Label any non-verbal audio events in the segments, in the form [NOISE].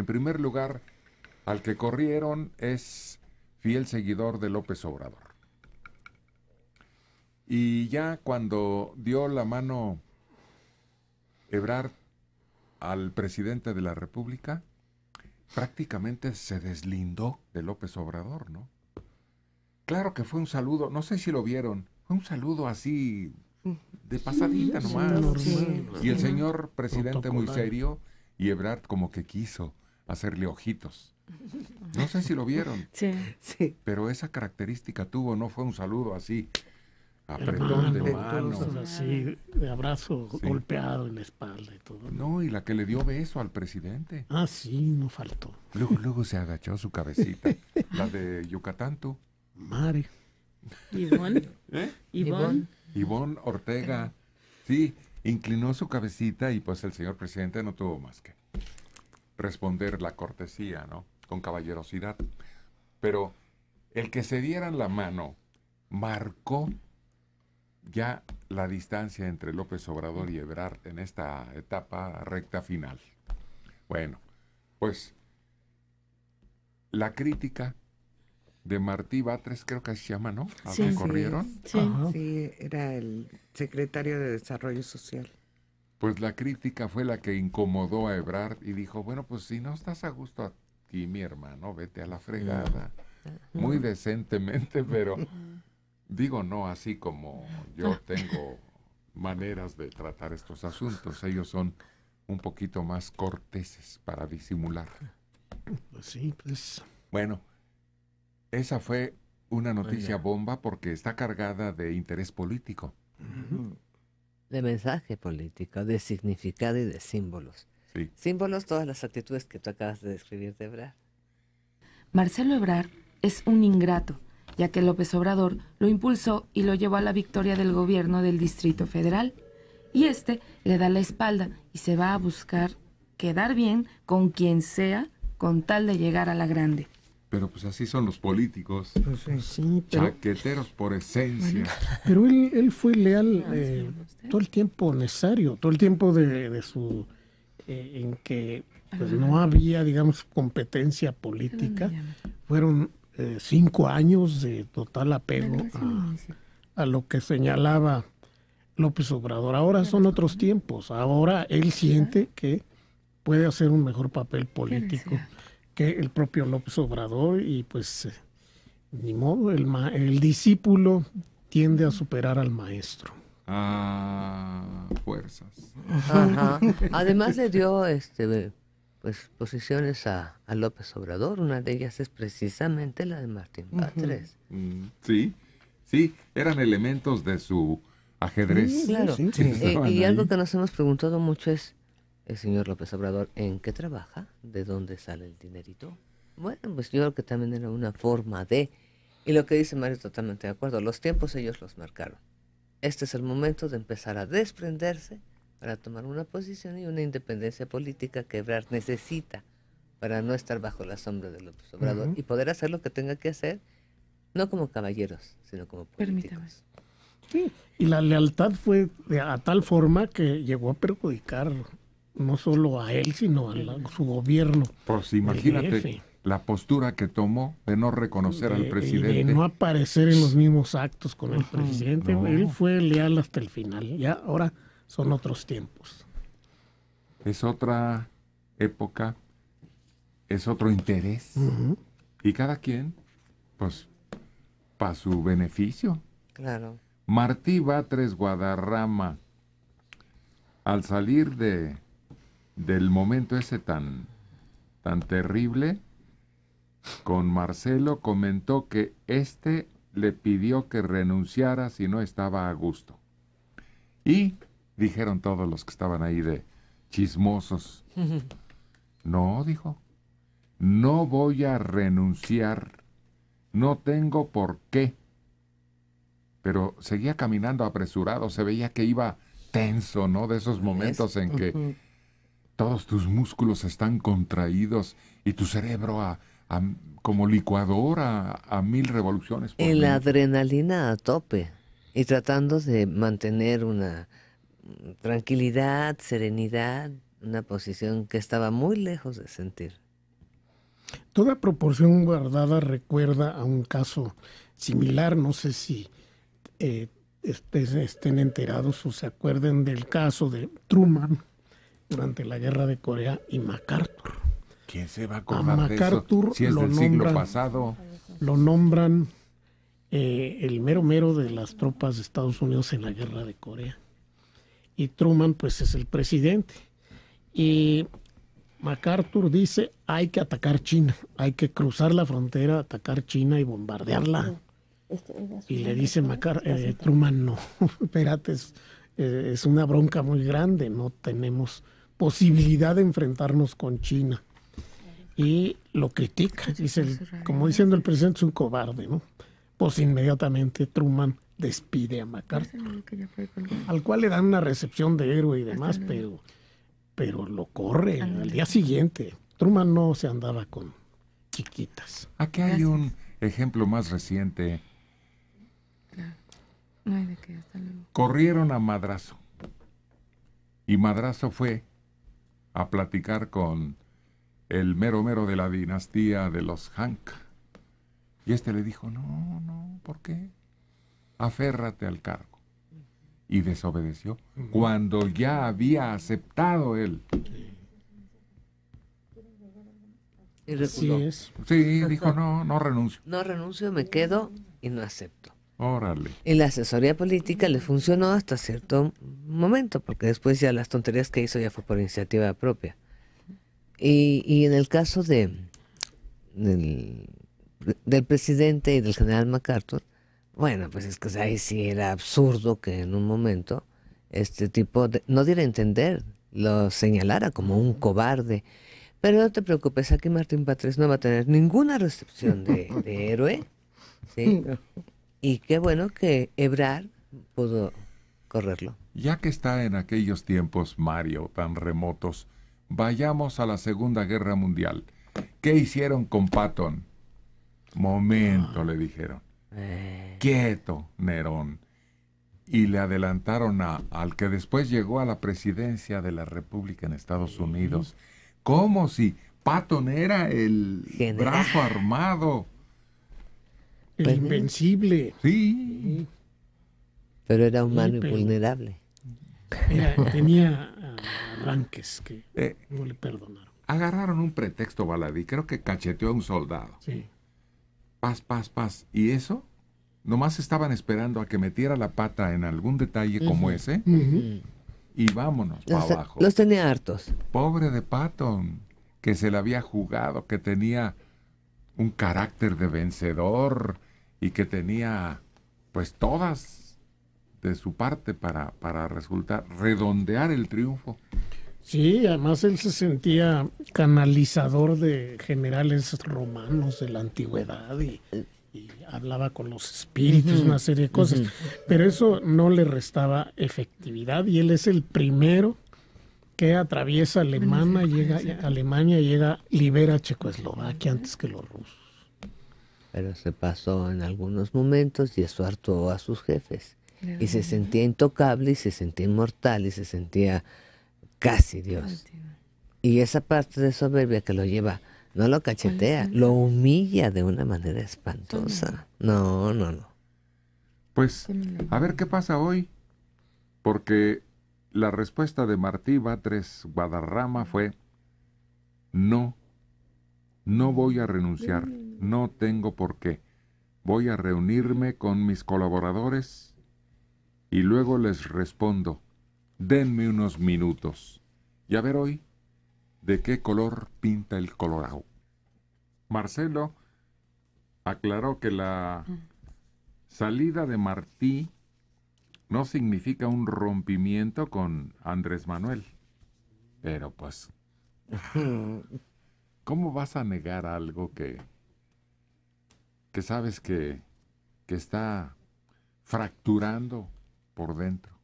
En primer lugar, al que corrieron es fiel seguidor de López Obrador. Y ya cuando dio la mano Ebrard al presidente de la República, prácticamente se deslindó de López Obrador, ¿no? Claro que fue un saludo, no sé si lo vieron, fue un saludo así de pasadita nomás. y el señor presidente muy serio y Ebrard como que quiso hacerle ojitos. No sé si lo vieron. Sí, sí. Pero esa característica tuvo, no fue un saludo así. Apretón de mano. Así, de abrazo golpeado en la espalda y todo. No, y la que le dio beso al presidente. Ah, sí, no faltó. Luego, luego se agachó su cabecita. la de Yucatán, tú. Mare. Ivonne. ¿Eh? Ivonne. Ivonne Ortega. Sí, inclinó su cabecita y pues el señor presidente no tuvo más que responder la cortesía, ¿no? Con caballerosidad. Pero el que se dieran la mano marcó ya la distancia entre López Obrador y Ebrard en esta etapa recta final. Bueno, pues la crítica de Martí Batres, creo que se llama, ¿no? corrieron? sí, era el secretario de Desarrollo Social pues la crítica fue la que incomodó a Ebrard y dijo, bueno, pues si no estás a gusto aquí, mi hermano, vete a la fregada. Muy decentemente, pero digo no así como yo ah. tengo maneras de tratar estos asuntos. Ellos son un poquito más corteses para disimular. Pues sí, pues. Bueno, esa fue una noticia bomba porque está cargada de interés político de mensaje político, de significado y de símbolos. Sí. Símbolos todas las actitudes que tú acabas de describir debrar Marcelo Ebrard es un ingrato, ya que López Obrador lo impulsó y lo llevó a la victoria del gobierno del Distrito Federal. Y este le da la espalda y se va a buscar quedar bien con quien sea con tal de llegar a la grande. Pero pues así son los políticos. Pues, eh, chaqueteros por esencia. Pero él, fue leal ah, eh, todo el tiempo necesario, todo el tiempo de, de su... Eh, en que pues, no había, digamos, competencia política. Fueron cinco años de total apego a, a lo que señalaba López Obrador. Ahora son otros tiempos. Ahora él siente que puede hacer un mejor papel político el propio López Obrador y pues eh, ni modo, el, el discípulo tiende a superar al maestro. Ah, fuerzas. Además le dio este eh, pues posiciones a, López Obrador, una de ellas es precisamente la de Martín Patres. Mm, sí, sí, eran elementos de su ajedrez. Eh, y algo que nos hemos preguntado mucho es el señor López Obrador en qué trabaja, de dónde sale el dinerito. Bueno, pues yo creo que también era una forma de... Y lo que dice Mario totalmente de acuerdo, los tiempos ellos los marcaron. Este es el momento de empezar a desprenderse para tomar una posición y una independencia política que Ebrard necesita para no estar bajo la sombra de López Obrador y poder hacer lo que tenga que hacer, no como caballeros, sino como políticos. Permítame. Sí, y la lealtad fue a tal forma que llegó a perjudicar no solo a él, sino a, su gobierno. Pues imagínate la postura que tomó de no reconocer al presidente. De no aparecer en los mismos actos con el presidente. Él fue leal hasta el final. Ya ahora son otros tiempos. Es otra época, es otro interés. Y cada quien, pues, para su beneficio. Claro. Martí Batres Guadarrama, al salir de del momento ese tan, tan terrible, con Marcelo comentó que este le pidió que renunciara si no estaba a gusto. Y dijeron todos los que estaban ahí de chismosos. [LAUGHS] no, dijo, no voy a renunciar, no tengo por qué. Pero seguía caminando apresurado, se veía que iba tenso, ¿no? De esos momentos en que todos tus músculos están contraídos y tu cerebro a, como licuadora a mil revoluciones. Por en la adrenalina a tope y tratando de mantener una tranquilidad, serenidad, una posición que estaba muy lejos de sentir. Toda proporción guardada recuerda a un caso similar, no sé si eh, estén enterados o se acuerden del caso de Truman, durante la guerra de Corea y MacArthur. ¿Quién se va a MacArthur lo pasado. Lo nombran eh, el mero mero de las tropas de Estados Unidos en la guerra de Corea. Y Truman, pues, es el presidente. Y MacArthur dice, hay que atacar China, hay que cruzar la frontera, atacar China y bombardearla. Este, y le dice Macar eh, Truman, no, [LAUGHS] espérate, eh, es una bronca muy grande, no tenemos posibilidad de enfrentarnos con China. Y lo critica, pues dice como diciendo el presidente es un cobarde, ¿no? Pues inmediatamente Truman despide a MacArthur, al cual le dan una recepción de héroe y demás, pero, pero lo corre al día siguiente. Truman no se andaba con chiquitas. Aquí hay un ejemplo más reciente. Corrieron a Madrazo. Y Madrazo fue a platicar con el mero mero de la dinastía de los Hank. Y este le dijo, no, no, ¿por qué? Aférrate al cargo. Y desobedeció cuando ya había aceptado él. Sí, dijo, no, no renuncio. No renuncio, me quedo y no acepto. Y la asesoría política le funcionó hasta cierto momento, porque después ya las tonterías que hizo ya fue por iniciativa propia. Y, en el caso de, del, presidente y del general MacArthur, bueno, pues es que ahí sí era absurdo que en un momento este tipo de, no diera a entender, lo señalara como un cobarde. Pero no te preocupes, aquí Martín Patrés no va a tener ninguna recepción de, héroe. ¿sí? [LAUGHS] Y qué bueno que Ebrar pudo correrlo. Ya que está en aquellos tiempos, Mario, tan remotos, vayamos a la Segunda Guerra Mundial. ¿Qué hicieron con Patton? Momento, ah. le dijeron. Eh. Quieto, Nerón. Y le adelantaron a, al que después llegó a la presidencia de la República en Estados Unidos. Como si Patton era el brazo armado pues, invencible. Sí. Pero era humano y, vulnerable. tenía arranques ah, que eh, no le perdonaron. Agarraron un pretexto, Baladí. Creo que cacheteó a un soldado. Sí. Paz, paz, paz. ¿Y eso? Nomás estaban esperando a que metiera la pata en algún detalle como ese. Y vámonos para abajo. Los tenía hartos. Pobre de Patton, que se le había jugado, que tenía un carácter de vencedor, y que tenía pues todas de su parte para, resultar, redondear el triunfo. Sí, además él se sentía canalizador de generales romanos de la antigüedad y, hablaba con los espíritus, una serie de cosas. Pero eso no le restaba efectividad y él es el primero que atraviesa Alemania, llega, Alemania llega, libera a Checoslovaquia antes que los rusos pero se pasó en algunos momentos y eso hartó a sus jefes. Y se sentía intocable y se sentía inmortal y se sentía casi Dios. Y esa parte de soberbia que lo lleva, no lo cachetea, lo humilla de una manera espantosa. No, no, no. Pues a ver qué pasa hoy, porque la respuesta de Martí Batres Guadarrama fue, no, no voy a renunciar. No tengo por qué. Voy a reunirme con mis colaboradores y luego les respondo. Denme unos minutos. Y a ver hoy de qué color pinta el colorado. Marcelo aclaró que la salida de Martí no significa un rompimiento con Andrés Manuel. Pero pues, [LAUGHS] ¿cómo vas a negar algo que que sabes que, está fracturando por dentro.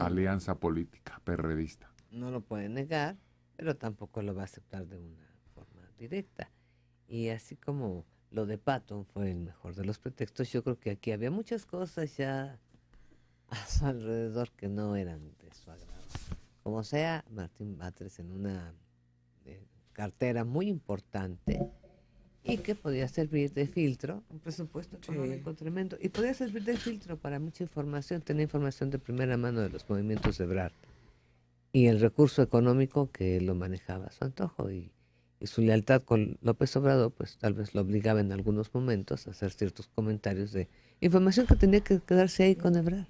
Alianza política, perredista. No lo puede negar, pero tampoco lo va a aceptar de una forma directa. Y así como lo de Patton fue el mejor de los pretextos, yo creo que aquí había muchas cosas ya a su alrededor que no eran de su agrado. Como sea, Martín Batres en una eh, cartera muy importante y que podía servir de filtro, un presupuesto tremendo, y podía servir de filtro para mucha información, tenía información de primera mano de los movimientos de Ebrard y el recurso económico que lo manejaba a su antojo y, y, su lealtad con López Obrador, pues tal vez lo obligaba en algunos momentos a hacer ciertos comentarios de información que tenía que quedarse ahí con Ebrard.